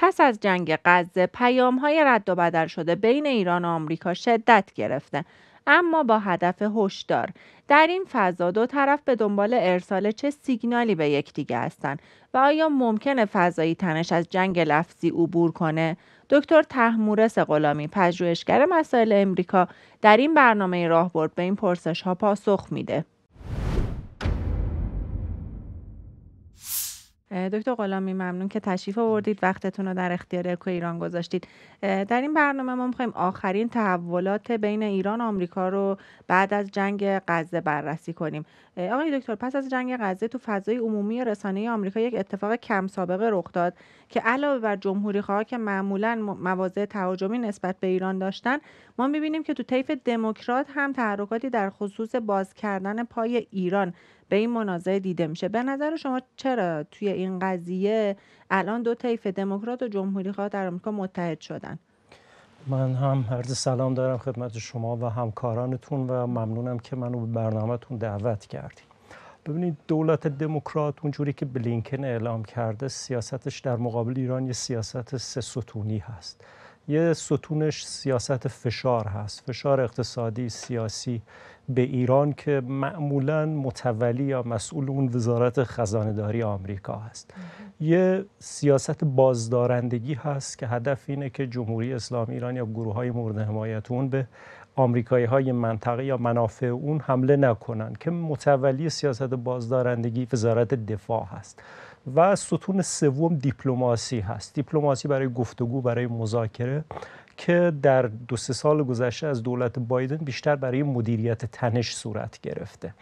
پس از جنگ غزه پیامهای رد و بدل شده بین ایران و آمریکا شدت گرفته اما با هدف هشدار در این فضا دو طرف به دنبال ارسال چه سیگنالی به یکدیگه هستند و آیا ممکنه فضایی تنش از جنگ لفظی عبور کنه دکتر تحمورس غلامی پژوهشگر مسائل امریکا در این برنامه راهبرد به این پرسش ها پاسخ میده دکتر غلامی ممنون که تشریف آوردید وقتتون رو در اختیار اکو ایران گذاشتید در این برنامه ما میخوایم آخرین تحولات بین ایران و آمریکا رو بعد از جنگ غزه بررسی کنیم آقای دکتر پس از جنگ غزه تو فضای عمومی رسانه آمریکا یک اتفاق کم سابقه رخ داد که علاوه بر جمهوری خواه که معمولا مواضع تهاجمی نسبت به ایران داشتن ما میبینیم که تو طیف دموکرات هم تحرکاتی در خصوص باز کردن پای ایران به این منازعه دیده میشه به نظر شما چرا توی این قضیه الان دو طیف دموکرات و جمهوری خواه در آمریکا متحد شدن من هم عرض سلام دارم خدمت شما و همکارانتون و ممنونم که منو به برنامهتون دعوت کردید ببینید دولت دموکرات اونجوری که بلینکن اعلام کرده سیاستش در مقابل ایران یه سیاست سه ستونی هست یه ستونش سیاست فشار هست فشار اقتصادی سیاسی به ایران که معمولا متولی یا مسئول اون وزارت خزانهداری آمریکا هست یه سیاست بازدارندگی هست که هدف اینه که جمهوری اسلامی ایران یا گروه های مورد حمایت اون به آمریکایی های منطقه یا منافع اون حمله نکنن که متولی سیاست بازدارندگی وزارت دفاع هست و ستون سوم دیپلماسی هست دیپلماسی برای گفتگو برای مذاکره که در دو سه سال گذشته از دولت بایدن بیشتر برای مدیریت تنش صورت گرفته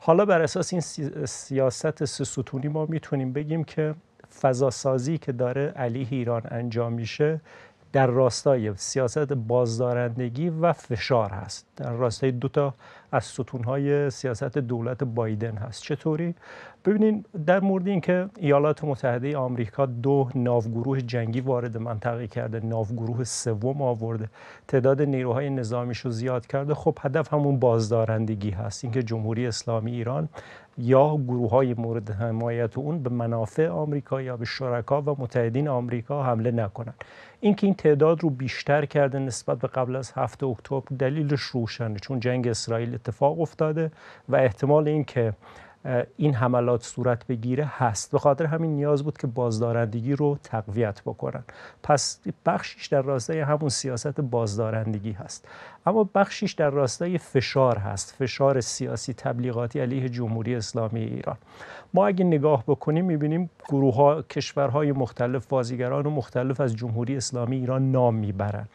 حالا بر اساس این سیاست سه ستونی ما میتونیم بگیم که فضاسازی که داره علیه ایران انجام میشه در راستای سیاست بازدارندگی و فشار هست در راستای دو تا از ستونهای سیاست دولت بایدن هست چطوری ببینین در مورد اینکه ایالات متحده آمریکا دو ناوگروه جنگی وارد منطقه کرده ناوگروه سوم آورده تعداد نیروهای نظامیش رو زیاد کرده خب هدف همون بازدارندگی هست اینکه جمهوری اسلامی ایران یا گروه های مورد حمایت اون به منافع آمریکا یا به شرکا و متحدین آمریکا حمله نکنند اینکه این تعداد رو بیشتر کرده نسبت به قبل از هفته اکتبر دلیلش روشنه چون جنگ اسرائیل اتفاق افتاده و احتمال اینکه این حملات صورت بگیره هست به خاطر همین نیاز بود که بازدارندگی رو تقویت بکنن پس بخشیش در راستای همون سیاست بازدارندگی هست اما بخشیش در راستای فشار هست فشار سیاسی تبلیغاتی علیه جمهوری اسلامی ایران ما اگه نگاه بکنیم میبینیم گروه ها کشورهای مختلف بازیگران و مختلف از جمهوری اسلامی ایران نام میبرن.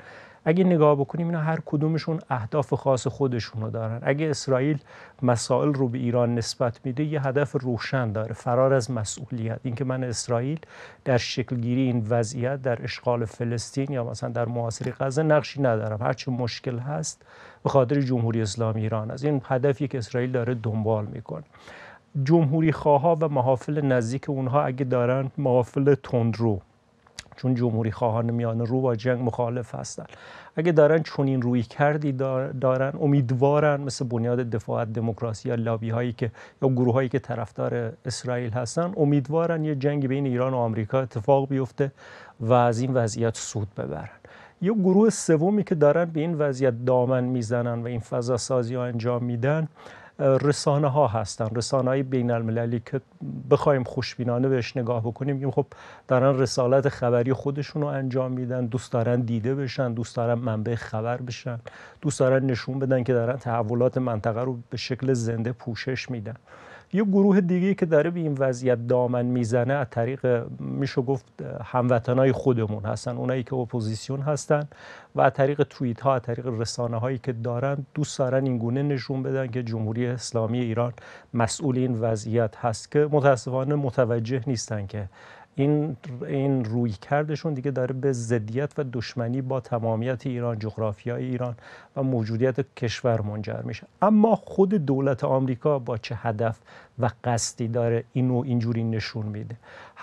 اگه نگاه بکنیم اینا هر کدومشون اهداف خاص خودشونو دارن اگه اسرائیل مسائل رو به ایران نسبت میده یه هدف روشن داره فرار از مسئولیت اینکه من اسرائیل در شکلگیری این وضعیت در اشغال فلسطین یا مثلا در معاصری غزه نقشی ندارم هرچه مشکل هست به خاطر جمهوری اسلامی ایران از این هدفی که اسرائیل داره دنبال میکنه جمهوری خواها و محافل نزدیک اونها اگه دارن محافل تندرو چون جمهوری خواهان میان رو با جنگ مخالف هستن اگه دارن چنین روی کردی دارن امیدوارن مثل بنیاد دفاع دموکراسی یا لابی هایی که یا گروه هایی که طرفدار اسرائیل هستن امیدوارن یه جنگی بین ایران و آمریکا اتفاق بیفته و از این وضعیت سود ببرن یه گروه سومی که دارن به این وضعیت دامن میزنن و این فضا سازی ها انجام میدن رسانه ها هستن رسانه های بین المللی که بخوایم خوشبینانه بهش نگاه بکنیم میگیم خب دارن رسالت خبری خودشون رو انجام میدن دوست دارن دیده بشن دوست دارن منبع خبر بشن دوست دارن نشون بدن که دارن تحولات منطقه رو به شکل زنده پوشش میدن یه گروه دیگه که داره به این وضعیت دامن میزنه از طریق میشه گفت هموطنای خودمون هستن اونایی که اپوزیسیون هستن و از طریق توییت ها از طریق رسانه هایی که دارن دوست دارن این گونه نشون بدن که جمهوری اسلامی ایران مسئول این وضعیت هست که متاسفانه متوجه نیستن که این این روی کردشون دیگه داره به ضدیت و دشمنی با تمامیت ایران جغرافیای ایران و موجودیت کشور منجر میشه اما خود دولت آمریکا با چه هدف و قصدی داره اینو اینجوری نشون میده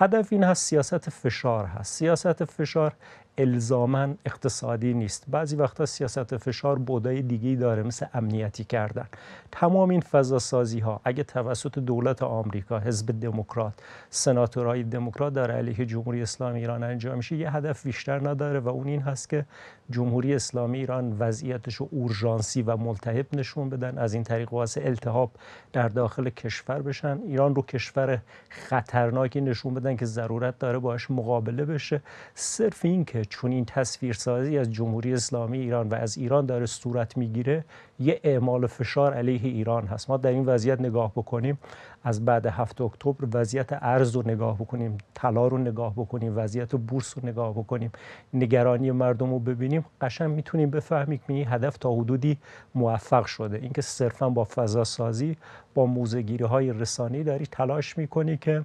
هدف این هست سیاست فشار هست سیاست فشار الزاما اقتصادی نیست بعضی وقتا سیاست فشار بودای دیگه داره مثل امنیتی کردن تمام این فضا سازی ها اگه توسط دولت آمریکا حزب دموکرات سناتورهای دموکرات در علیه جمهوری اسلامی ایران انجام میشه یه هدف بیشتر نداره و اون این هست که جمهوری اسلامی ایران وضعیتش رو اورژانسی و ملتهب نشون بدن از این طریق واسه التهاب در داخل کشور بشن ایران رو کشور خطرناکی نشون بدن کردن که ضرورت داره باش مقابله بشه صرف این که چون این سازی از جمهوری اسلامی ایران و از ایران داره صورت میگیره یه اعمال فشار علیه ایران هست ما در این وضعیت نگاه بکنیم از بعد 7 اکتبر وضعیت ارز رو نگاه بکنیم طلا رو نگاه بکنیم وضعیت بورس رو نگاه بکنیم نگرانی مردم رو ببینیم قشنگ میتونیم بفهمیم که این هدف تا حدودی موفق شده اینکه صرفا با فضا سازی با موزگیری های رسانی داری تلاش میکنی که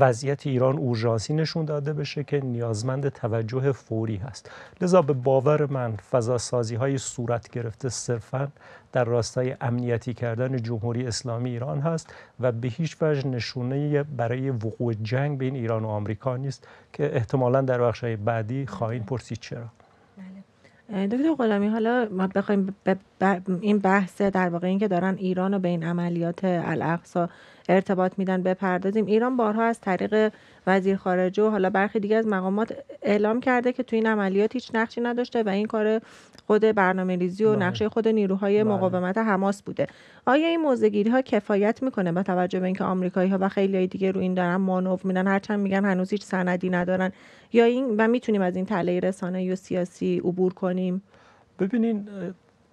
وضعیت ایران اورژانسی نشون داده بشه که نیازمند توجه فوری هست لذا به باور من سازی های صورت گرفته صرفا در راستای امنیتی کردن جمهوری اسلامی ایران هست و به هیچ وجه نشونه برای وقوع جنگ بین ایران و آمریکا نیست که احتمالا در های بعدی خواهیم پرسید چرا دکتر غلامی حالا ما بخوایم این بحث در واقع اینکه دارن ایران رو به این عملیات الاقصا ارتباط میدن بپردازیم ایران بارها از طریق وزیر خارجه و حالا برخی دیگه از مقامات اعلام کرده که تو این عملیات هیچ نقشی نداشته و این کار خود برنامه ریزی و بله. نقشه خود نیروهای بله. مقاومت حماس بوده آیا این موزگیری ها کفایت میکنه با توجه به اینکه آمریکایی ها و خیلی دیگه رو این دارن مانور میدن هرچند میگن هنوز هیچ سندی ندارن یا این و میتونیم از این تله رسانه و سیاسی عبور کنیم ببینین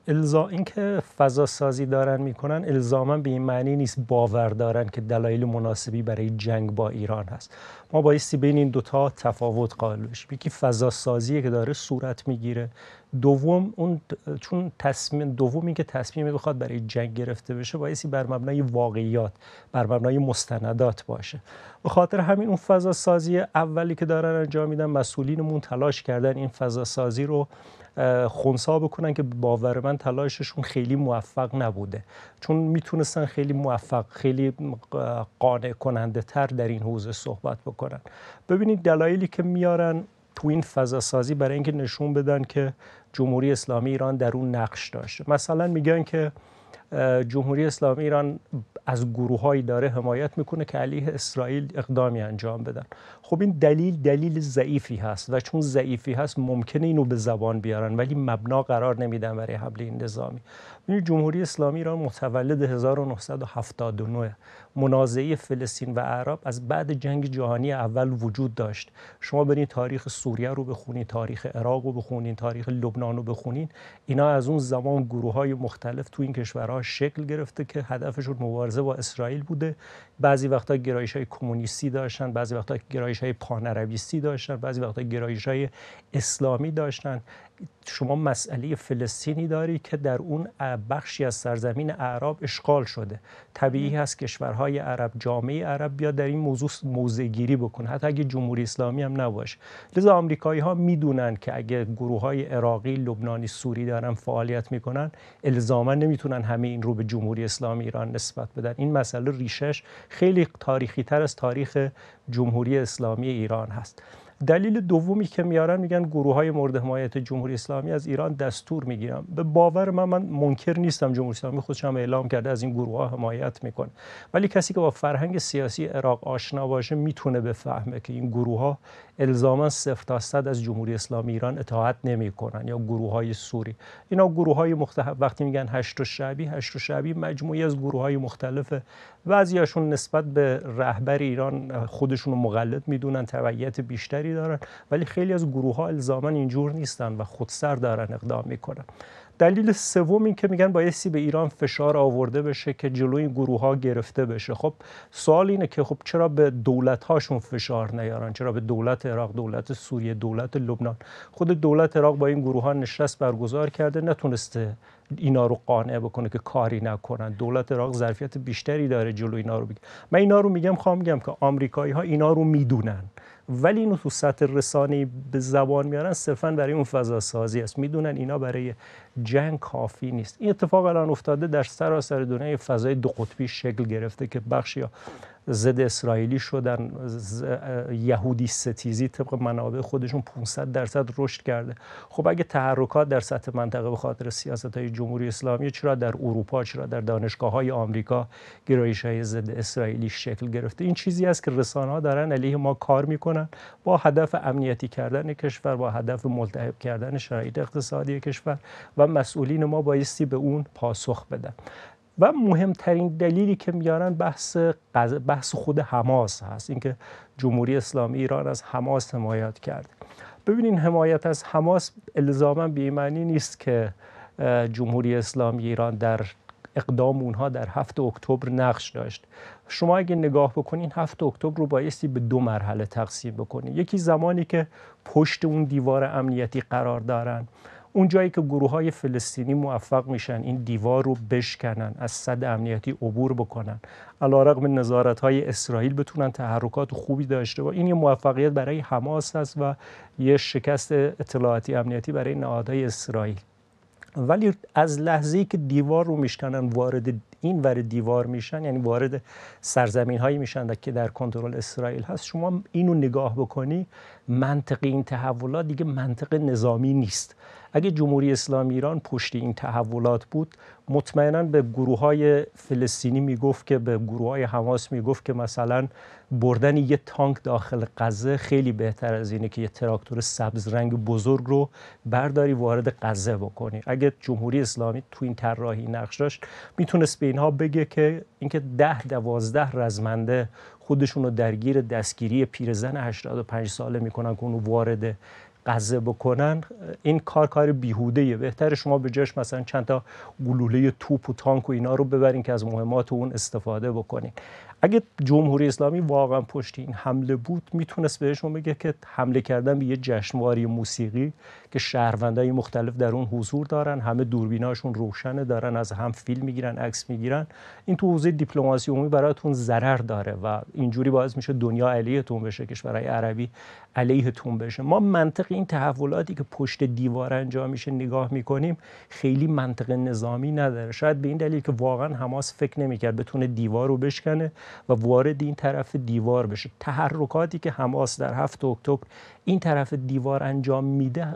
الزا اینکه فضا سازی دارن میکنن الزاما به این معنی نیست باور دارن که دلایل مناسبی برای جنگ با ایران هست ما بایستی بین این دوتا تفاوت قائل بشیم یکی فضا سازی که داره صورت میگیره دوم اون چون تصمیم این که تصمیمی بخواد برای جنگ گرفته بشه بایسی بر مبنای واقعیات بر مبنای مستندات باشه به خاطر همین اون فضا سازی اولی که دارن انجام میدن مسئولینمون تلاش کردن این فضا سازی رو خونسا بکنن که باور من تلاششون خیلی موفق نبوده چون میتونستن خیلی موفق خیلی قانع کننده تر در این حوزه صحبت بکنن ببینید دلایلی که میارن تو این فضا سازی برای اینکه نشون بدن که جمهوری اسلامی ایران در اون نقش داشت مثلا میگن که جمهوری اسلامی ایران از گروههایی داره حمایت میکنه که علیه اسرائیل اقدامی انجام بدن خب این دلیل دلیل ضعیفی هست و چون ضعیفی هست ممکنه اینو به زبان بیارن ولی مبنا قرار نمیدن برای این نظامی این جمهوری اسلامی ایران متولد 1979 منازعه فلسطین و عرب از بعد جنگ جهانی اول وجود داشت شما برین تاریخ سوریه رو بخونید تاریخ عراق رو بخونید تاریخ لبنان رو بخونید اینا از اون زمان گروه های مختلف تو این کشورها شکل گرفته که هدفشون مبارزه با اسرائیل بوده بعضی وقتا گرایش های کمونیستی داشتن بعضی وقتا گرایش های پانعربیستی داشتن بعضی وقتا گرایش های اسلامی داشتن شما مسئله فلسطینی داری که در اون بخشی از سرزمین عرب اشغال شده طبیعی هست کشورهای عرب جامعه عرب بیا در این موضوع موضع گیری بکنه حتی اگه جمهوری اسلامی هم نباشه لذا آمریکایی ها میدونن که اگه گروه های عراقی لبنانی سوری دارن فعالیت میکنن الزاما نمیتونن همه این رو به جمهوری اسلامی ایران نسبت بدن این مسئله ریشش خیلی تاریخی تر از تاریخ جمهوری اسلامی ایران هست دلیل دومی که میارن میگن گروه های مورد حمایت جمهوری اسلامی از ایران دستور میگیرن به باور من من منکر نیستم جمهوری اسلامی خودش هم اعلام کرده از این گروه ها حمایت میکنه ولی کسی که با فرهنگ سیاسی عراق آشنا باشه میتونه بفهمه که این گروه ها الزاما صفر تا صد از جمهوری اسلامی ایران اطاعت نمیکنن یا گروه های سوری اینا گروه های مختلف وقتی میگن هشت و شعبی هشت و شعبی مجموعی از گروه های مختلف بعضیاشون نسبت به رهبر ایران خودشون رو مقلد میدونن تبعیت بیشتری دارن ولی خیلی از گروه ها الزاما اینجور نیستن و خودسر دارن اقدام میکنن دلیل سوم این که میگن بایستی به ایران فشار آورده بشه که جلوی این گروه ها گرفته بشه خب سوال اینه که خب چرا به دولت هاشون فشار نیارن چرا به دولت عراق دولت سوریه دولت لبنان خود دولت عراق با این گروه ها نشست برگزار کرده نتونسته اینا رو قانع بکنه که کاری نکنن دولت عراق ظرفیت بیشتری داره جلو اینا رو بگه من اینا رو میگم خواهم میگم که آمریکایی ها اینا رو میدونن ولی اینو تو سطح رسانی به زبان میارن صرفا برای اون فضا سازی است میدونن اینا برای جنگ کافی نیست این اتفاق الان افتاده در سراسر دنیا فضای دو قطبی شکل گرفته که بخشی ضد اسرائیلی شدن یهودی ستیزی طبق منابع خودشون 500 درصد رشد کرده خب اگه تحرکات در سطح منطقه به خاطر سیاست های جمهوری اسلامی چرا در اروپا چرا در دانشگاه های آمریکا گرایش های ضد اسرائیلی شکل گرفته این چیزی است که رسانه ها دارن علیه ما کار میکنن با هدف امنیتی کردن کشور با هدف ملتهب کردن شرایط اقتصادی کشور و مسئولین ما بایستی به اون پاسخ بدن و مهمترین دلیلی که میارن بحث بحث خود حماس هست اینکه جمهوری اسلامی ایران از حماس حمایت کرد ببینین حمایت از حماس الزاما به معنی نیست که جمهوری اسلامی ایران در اقدام اونها در 7 اکتبر نقش داشت شما اگه نگاه بکنین هفت اکتبر رو بایستی به دو مرحله تقسیم بکنین یکی زمانی که پشت اون دیوار امنیتی قرار دارن اون جایی که گروه های فلسطینی موفق میشن این دیوار رو بشکنن از صد امنیتی عبور بکنن علا رقم نظارت های اسرائیل بتونن تحرکات خوبی داشته و این یه موفقیت برای حماس هست و یه شکست اطلاعاتی امنیتی برای نهادهای اسرائیل ولی از لحظه ای که دیوار رو میشکنن وارد این ور دیوار میشن یعنی وارد سرزمین هایی میشن که در کنترل اسرائیل هست شما اینو نگاه بکنی منطق این تحولات دیگه منطق نظامی نیست اگه جمهوری اسلامی ایران پشت این تحولات بود مطمئنا به گروه های فلسطینی میگفت که به گروه های حماس میگفت که مثلا بردن یه تانک داخل غزه خیلی بهتر از اینه که یه تراکتور سبز رنگ بزرگ رو برداری وارد غزه بکنی اگه جمهوری اسلامی تو این طراحی نقش داشت میتونست اینها بگه که اینکه ده دوازده رزمنده خودشون رو درگیر دستگیری پیرزن 85 ساله میکنن که اونو وارد قضه بکنن این کار کار بیهوده بهتر شما به جاش مثلا چند تا گلوله توپ و تانک و اینا رو ببرین که از مهمات اون استفاده بکنین اگه جمهوری اسلامی واقعا پشت این حمله بود میتونست بهشون بگه که حمله کردن به یه جشنواری موسیقی که شهروندای مختلف در اون حضور دارن همه دوربیناشون روشنه دارن از هم فیلم میگیرن عکس میگیرن این تو حوزه دیپلماسی عمومی براتون ضرر داره و اینجوری باعث میشه دنیا علیهتون بشه کشورهای عربی علیهتون بشه ما منطق این تحولاتی که پشت دیوار انجام میشه نگاه میکنیم خیلی منطق نظامی نداره شاید به این دلیل که واقعا حماس فکر نمیکرد بتونه دیوار رو بشکنه و وارد این طرف دیوار بشه تحرکاتی که حماس در 7 اکتبر این طرف دیوار انجام میده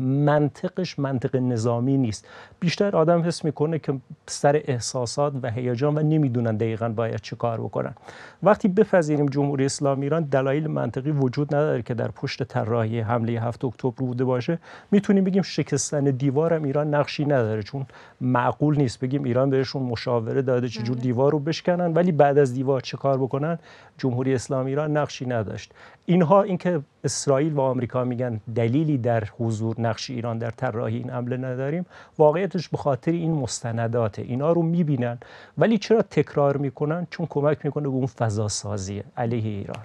منطقش منطق نظامی نیست بیشتر آدم حس میکنه که سر احساسات و هیجان و نمیدونن دقیقا باید چه کار بکنن وقتی بپذیریم جمهوری اسلامی ایران دلایل منطقی وجود نداره که در پشت طراحی حمله 7 اکتبر بوده باشه میتونیم بگیم شکستن دیوار هم ایران نقشی نداره چون معقول نیست بگیم ایران بهشون مشاوره داده چجور بله. دیوار رو بشکنن ولی بعد از دیوار چه کار بکنن جمهوری اسلامی ایران نقشی نداشت اینها اینکه اسرائیل و آمریکا میگن دلیلی در حضور نقش ایران در طراحی این حمله نداریم واقعیتش به خاطر این مستنداته اینا رو میبینن ولی چرا تکرار میکنن چون کمک میکنه به اون فضا علیه ایران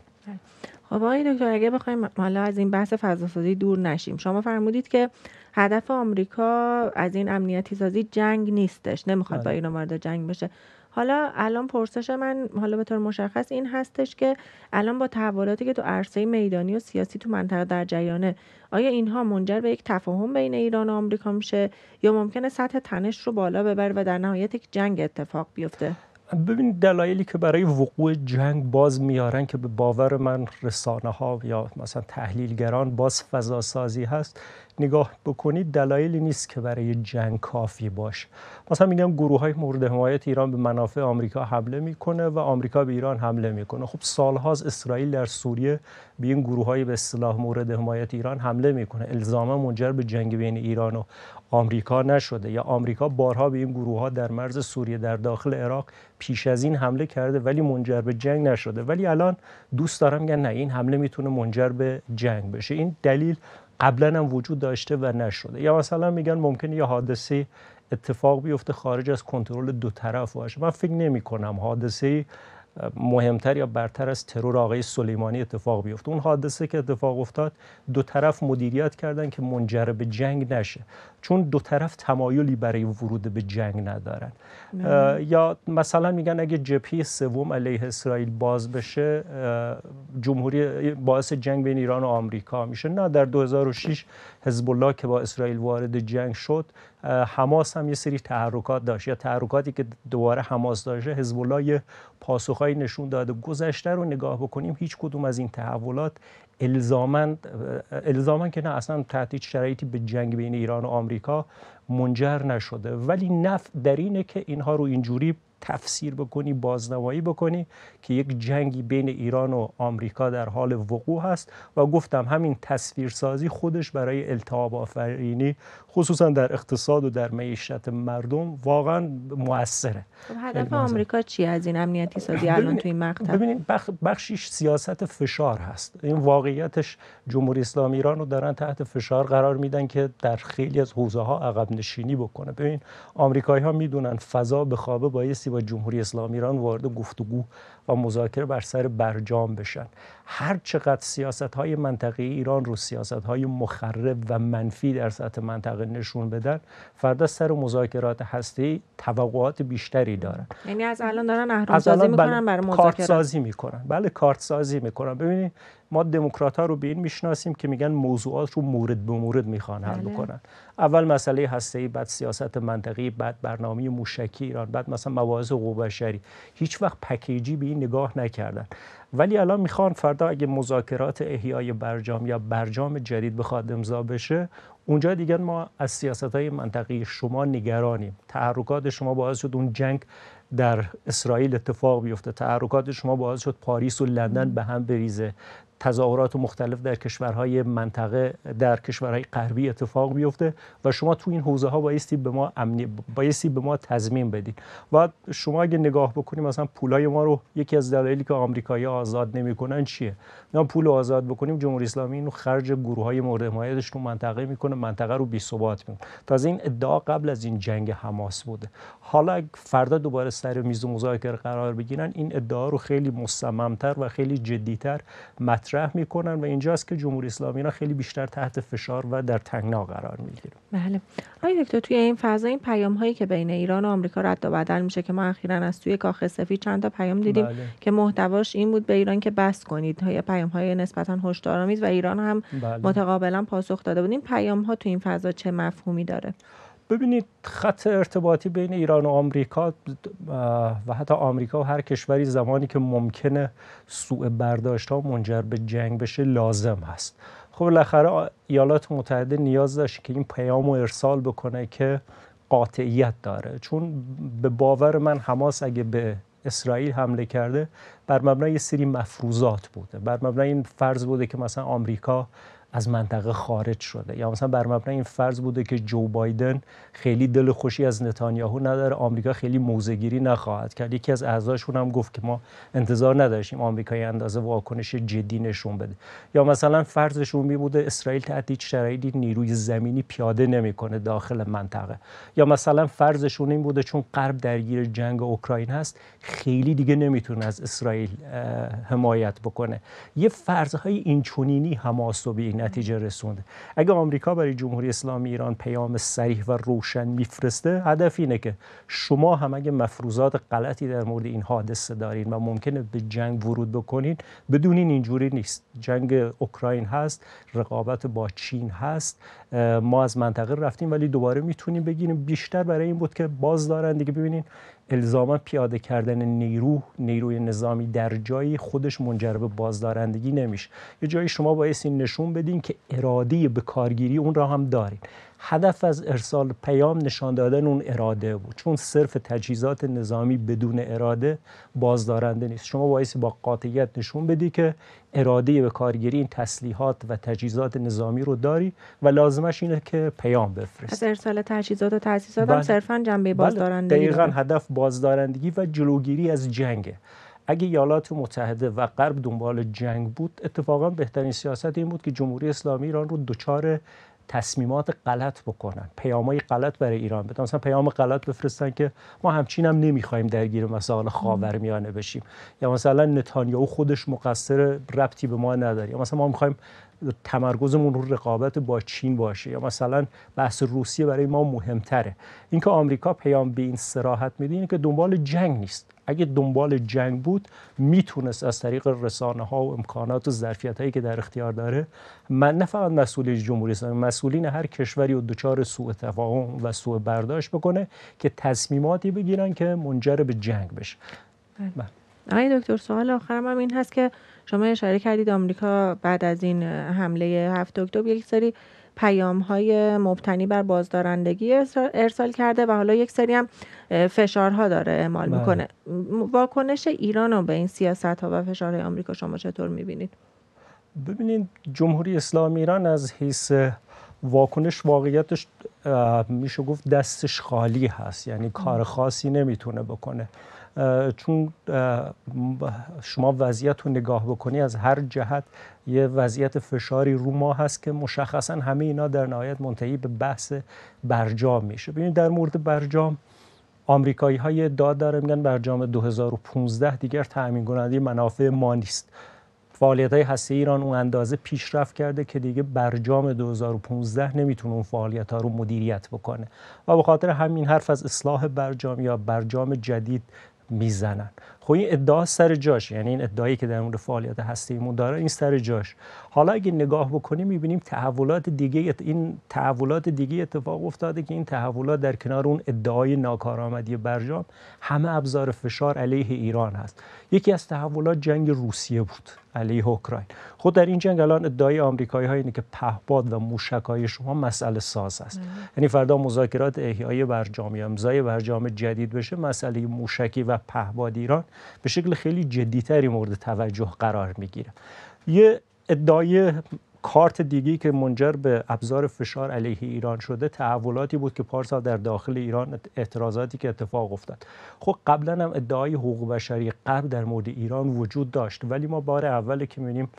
خب آقای دکتر اگه بخوایم حالا از این بحث فضاسازی دور نشیم شما فرمودید که هدف آمریکا از این امنیتی سازی جنگ نیستش نمیخواد با بله. ایران وارد جنگ بشه حالا الان پرسش من حالا به طور مشخص این هستش که الان با تحولاتی که تو عرصه میدانی و سیاسی تو منطقه در جریانه آیا اینها منجر به یک تفاهم بین ایران و آمریکا میشه یا ممکنه سطح تنش رو بالا ببره و در نهایت یک جنگ اتفاق بیفته ببین دلایلی که برای وقوع جنگ باز میارن که به باور من رسانه ها یا مثلا تحلیلگران باز فضا سازی هست نگاه بکنید دلایلی نیست که برای جنگ کافی باشه مثلا میگم گروه های مورد حمایت ایران به منافع آمریکا حمله میکنه و آمریکا به ایران حمله میکنه خب سالهاس اسرائیل در سوریه به این گروه های به اصطلاح مورد حمایت ایران حمله میکنه الزاما منجر به جنگ بین ایران و آمریکا نشده یا آمریکا بارها به این گروه ها در مرز سوریه در داخل عراق پیش از این حمله کرده ولی منجر به جنگ نشده ولی الان دوست دارم میگن نه این حمله میتونه منجر به جنگ بشه این دلیل قبلا هم وجود داشته و نشده یا مثلا میگن ممکنه یه حادثه اتفاق بیفته خارج از کنترل دو طرف باشه من فکر نمی کنم حادثه مهمتر یا برتر از ترور آقای سلیمانی اتفاق بیفته اون حادثه که اتفاق افتاد دو طرف مدیریت کردن که منجر به جنگ نشه چون دو طرف تمایلی برای ورود به جنگ ندارن یا مثلا میگن اگه جبهه سوم علیه اسرائیل باز بشه جمهوری باعث جنگ بین ایران و آمریکا میشه نه در 2006 حزب الله که با اسرائیل وارد جنگ شد حماس هم یه سری تحرکات داشت یا تحرکاتی که دوباره حماس داشته حزب الله یه پاسخهایی نشون داده گذشته رو نگاه بکنیم هیچ کدوم از این تحولات الزامن الزامن که نه اصلا تحت شرایطی به جنگ بین ایران و آمریکا منجر نشده ولی نفع در اینه که اینها رو اینجوری تفسیر بکنی بازنوایی بکنی که یک جنگی بین ایران و آمریکا در حال وقوع هست و گفتم همین تصویرسازی خودش برای التهاب آفرینی خصوصا در اقتصاد و در معیشت مردم واقعا موثره خب، هدف آمریکا چی از این امنیتی سازی الان تو مقطع ببینید بخشیش سیاست فشار هست این واقعیتش جمهوری اسلامی ایران رو دارن تحت فشار قرار میدن که در خیلی از حوزه ها عقب نشینی بکنه ببین آمریکایی ها میدونن فضا به خوابه با سیاسی و جمهوری اسلامی ایران وارد گفتگو و مذاکره بر سر برجام بشن هر چقدر سیاست های منطقه ایران رو سیاست های مخرب و منفی در سطح منطقه نشون بدن فردا سر مذاکرات هستی توقعات بیشتری دارن یعنی از الان دارن اهرم سازی میکنن بله، برای مذاکرات کارت سازی میکنن بله کارت سازی میکنن ببینید ما دموکرات ها رو به این میشناسیم که میگن موضوعات رو مورد به مورد میخوان حل بله. بکنن اول مسئله هسته بعد سیاست منطقی بعد برنامه موشکی ایران بعد مثلا مواعظ حقوق بشری هیچ وقت پکیجی به این نگاه نکردن ولی الان میخوان فردا اگه مذاکرات احیای برجام یا برجام جدید بخواد امضا بشه اونجا دیگر ما از سیاست های منطقی شما نگرانیم تحرکات شما باعث شد اون جنگ در اسرائیل اتفاق بیفته تحرکات شما باعث شد پاریس و لندن به هم بریزه تظاهرات مختلف در کشورهای منطقه در کشورهای غربی اتفاق بیفته و شما تو این حوزه ها بایستی به ما امنی بایستی به ما تضمین بدید و شما اگه نگاه بکنیم مثلا پولای ما رو یکی از دلایلی که آمریکایی آزاد نمیکنن چیه نه پول آزاد بکنیم جمهوری اسلامی اینو خرج گروه های مورد حمایتش تو منطقه میکنه منطقه رو بی ثبات میکنه تا از این ادعا قبل از این جنگ حماس بوده حالا فردا دوباره سر میز مذاکره قرار بگیرن این ادعا رو خیلی مصممتر و خیلی جدیتر مطرح میکنن و اینجاست که جمهوری اسلامی اینا خیلی بیشتر تحت فشار و در تنگنا قرار میگیره بله آقای دکتر توی این فضا این پیام هایی که بین ایران و آمریکا رد و بدل میشه که ما اخیرا از توی کاخ سفید چند تا پیام دیدیم بله. که محتواش این بود به ایران که بس کنید های پیام های نسبتا هشدارآمیز و ایران هم بله. متقابلا پاسخ داده بود این پیام ها توی این فضا چه مفهومی داره ببینید خط ارتباطی بین ایران و آمریکا و حتی آمریکا و هر کشوری زمانی که ممکنه سوء برداشت ها منجر به جنگ بشه لازم هست خب بالاخره ایالات متحده نیاز داشت که این پیام رو ارسال بکنه که قاطعیت داره چون به باور من حماس اگه به اسرائیل حمله کرده بر مبنای یه سری مفروضات بوده بر مبنای این فرض بوده که مثلا آمریکا از منطقه خارج شده یا مثلا بر مبنای این فرض بوده که جو بایدن خیلی دل خوشی از نتانیاهو نداره آمریکا خیلی موزگیری نخواهد کرد یکی از اعضاشون هم گفت که ما انتظار نداشتیم آمریکای اندازه واکنش جدی نشون بده یا مثلا فرضشون می بوده اسرائیل هیچ شرایطی نیروی زمینی پیاده نمیکنه داخل منطقه یا مثلا فرضشون این بوده چون غرب درگیر جنگ اوکراین هست خیلی دیگه نمیتونه از اسرائیل حمایت بکنه یه فرض اینچنینی هم نتیجه رسوند اگه آمریکا برای جمهوری اسلامی ایران پیام سریح و روشن میفرسته هدف اینه که شما هم اگه مفروضات غلطی در مورد این حادثه دارین و ممکنه به جنگ ورود بکنین بدونین اینجوری نیست جنگ اوکراین هست رقابت با چین هست ما از منطقه رفتیم ولی دوباره میتونیم بگیریم بیشتر برای این بود که باز دارن دیگه ببینین الزاما پیاده کردن نیرو نیروی نظامی در جایی خودش منجر به بازدارندگی نمیشه یه جایی شما باید این نشون بدین که ارادی به کارگیری اون را هم دارین هدف از ارسال پیام نشان دادن اون اراده بود چون صرف تجهیزات نظامی بدون اراده بازدارنده نیست شما باعث با قاطعیت نشون بدی که اراده به کارگیری این تسلیحات و تجهیزات نظامی رو داری و لازمش اینه که پیام بفرست از ارسال تجهیزات و تجهیزات هم بله. صرفا جنبه بله. نیست دقیقا هدف بازدارندگی و جلوگیری از جنگه اگه ایالات متحده و غرب دنبال جنگ بود اتفاقا بهترین سیاست این بود که جمهوری اسلامی ایران رو دچار تصمیمات غلط بکنن پیامای غلط برای ایران بدن مثلا پیام غلط بفرستن که ما همچین هم نمیخوایم درگیر مسائل خاورمیانه بشیم یا مثلا نتانیاهو خودش مقصر ربطی به ما نداری یا مثلا ما میخوایم تمرکزمون رو رقابت با چین باشه یا مثلا بحث روسیه برای ما مهمتره اینکه آمریکا پیام به این سراحت میده اینه که دنبال جنگ نیست اگه دنبال جنگ بود میتونست از طریق رسانه ها و امکانات و ظرفیت هایی که در اختیار داره من نه فقط مسئولی جمهوری اسلامی مسئولین هر کشوری و دچار سوء تفاهم و سوء برداشت بکنه که تصمیماتی بگیرن که منجر به جنگ بشه بله. بله. آقای دکتر سوال آخر هم این هست که شما اشاره کردید آمریکا بعد از این حمله 7 اکتبر یک سری پیام های مبتنی بر بازدارندگی ارسال کرده و حالا یک سری هم فشارها داره اعمال بله. میکنه واکنش ایران رو به این سیاست ها و فشارهای آمریکا شما چطور میبینید؟ ببینید جمهوری اسلامی ایران از حیث واکنش واقعیتش میشه گفت دستش خالی هست یعنی کار خاصی نمیتونه بکنه چون شما وضعیت رو نگاه بکنی از هر جهت یه وضعیت فشاری رو ما هست که مشخصا همه اینا در نهایت منتهی به بحث برجام میشه ببینید در مورد برجام آمریکایی های داد داره میگن برجام 2015 دیگر تأمین کننده منافع ما نیست فعالیت های هسته ایران اون اندازه پیشرفت کرده که دیگه برجام 2015 نمیتونه اون فعالیت ها رو مدیریت بکنه و به خاطر همین حرف از اصلاح برجام یا برجام جدید میزنن خب این ادعا سر جاش یعنی این ادعایی که در مورد فعالیت هستیمون داره این سر جاش حالا اگه نگاه بکنیم میبینیم تحولات دیگه این تحولات دیگه اتفاق افتاده که این تحولات در کنار اون ادعای ناکارآمدی برجام همه ابزار فشار علیه ایران هست یکی از تحولات جنگ روسیه بود علیه اوکراین خود خب در این جنگ الان ادعای آمریکایی اینه که پهباد و موشکای شما مسئله ساز است یعنی فردا مذاکرات احیای برجام یا امضای برجام جدید بشه مسئله موشکی و پهپاد ایران به شکل خیلی جدیتری مورد توجه قرار میگیره یه ادعای کارت دیگی که منجر به ابزار فشار علیه ایران شده تحولاتی بود که پارسال در داخل ایران اعتراضاتی که اتفاق افتاد خب قبلا هم ادعای حقوق بشری قبل در مورد ایران وجود داشت ولی ما بار اول که میبینیم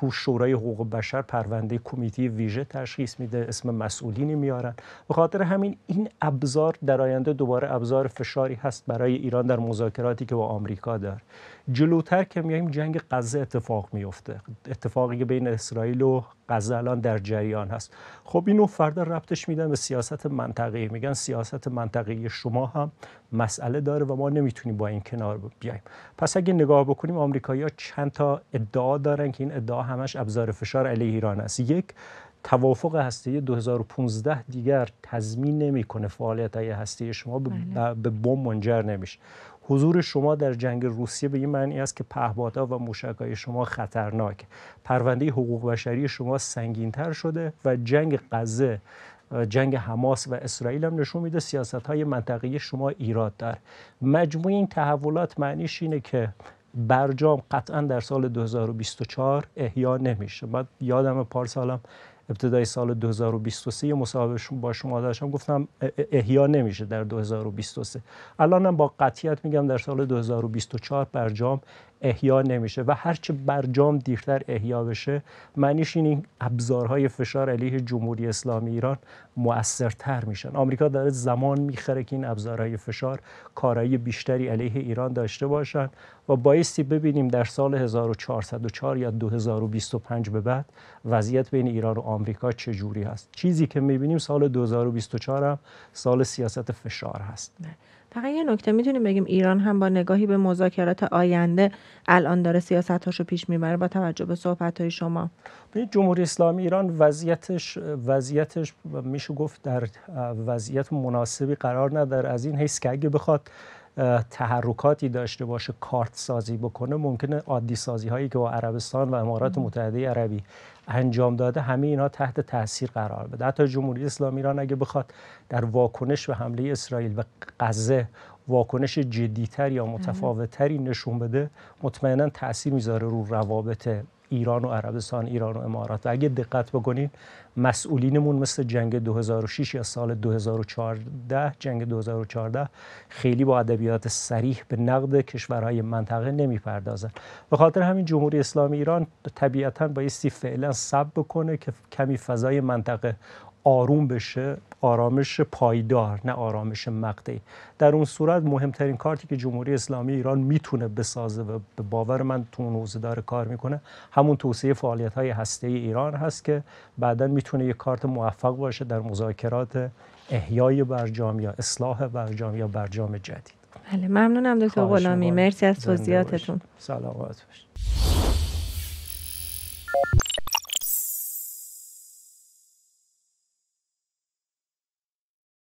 تو شورای حقوق بشر پرونده کمیته ویژه تشخیص میده اسم مسئولینی میارن به خاطر همین این ابزار در آینده دوباره ابزار فشاری هست برای ایران در مذاکراتی که با آمریکا داره جلوتر که میایم جنگ غزه اتفاق میفته اتفاقی که بین اسرائیل و غزه الان در جریان هست خب اینو فردا ربطش میدن به سیاست منطقه میگن سیاست منطقه شما هم مسئله داره و ما نمیتونیم با این کنار بیایم پس اگه نگاه بکنیم آمریکایی‌ها چند تا ادعا دارن که این ادعا همش ابزار فشار علیه ایران است یک توافق هسته 2015 دیگر تضمین نمیکنه فعالیت های هسته شما به بله. بمب منجر نمیشه حضور شما در جنگ روسیه به این معنی است که پهبادها و موشکهای شما خطرناک پرونده حقوق بشری شما سنگینتر شده و جنگ غزه جنگ حماس و اسرائیل هم نشون میده سیاست های منطقی شما ایراد دار. مجموع این تحولات معنیش اینه که برجام قطعا در سال 2024 احیا نمیشه من یادم پارسالم ابتدای سال 2023 یه مصاحبه با شما داشتم گفتم احیا نمیشه در 2023 الانم با قطیت میگم در سال 2024 برجام احیا نمیشه و هرچه برجام دیرتر احیا بشه معنیش این ابزارهای فشار علیه جمهوری اسلامی ایران موثرتر میشن آمریکا داره زمان میخره که این ابزارهای فشار کارایی بیشتری علیه ایران داشته باشن و بایستی ببینیم در سال 1404 یا 2025 به بعد وضعیت بین ایران و آمریکا جوری هست چیزی که میبینیم سال 2024 هم سال سیاست فشار هست فقط یه نکته میتونیم بگیم ایران هم با نگاهی به مذاکرات آینده الان داره هاشو پیش میبره با توجه به صحبت های شما جمهوری اسلامی ایران وضعیتش وضعیتش میشه گفت در وضعیت مناسبی قرار نداره از این حیث که اگه بخواد تحرکاتی داشته باشه کارت سازی بکنه ممکنه عادی سازی هایی که با عربستان و امارات متحده عربی انجام داده همه اینها تحت تاثیر قرار بده حتی جمهوری اسلامی ایران اگه بخواد در واکنش به حمله اسرائیل و غزه واکنش جدیتر یا متفاوتتری نشون بده مطمئنا تاثیر میذاره رو روابط ایران و عربستان ایران و امارات و اگه دقت بکنید مسئولینمون مثل جنگ 2006 یا سال 2014 جنگ 2014 خیلی با ادبیات سریح به نقد کشورهای منطقه نمیپردازن به خاطر همین جمهوری اسلامی ایران طبیعتا بایستی فعلا سب بکنه که کمی فضای منطقه آروم بشه آرامش پایدار نه آرامش مقطعی در اون صورت مهمترین کارتی که جمهوری اسلامی ایران میتونه بسازه و به باور من تو حوزه داره کار میکنه همون توسعه فعالیت های هسته ای ایران هست که بعدا میتونه یک کارت موفق باشه در مذاکرات احیای برجام یا اصلاح برجام یا برجام جدید بله ممنونم دکتر غلامی مرسی از توضیحاتتون سلامت باشید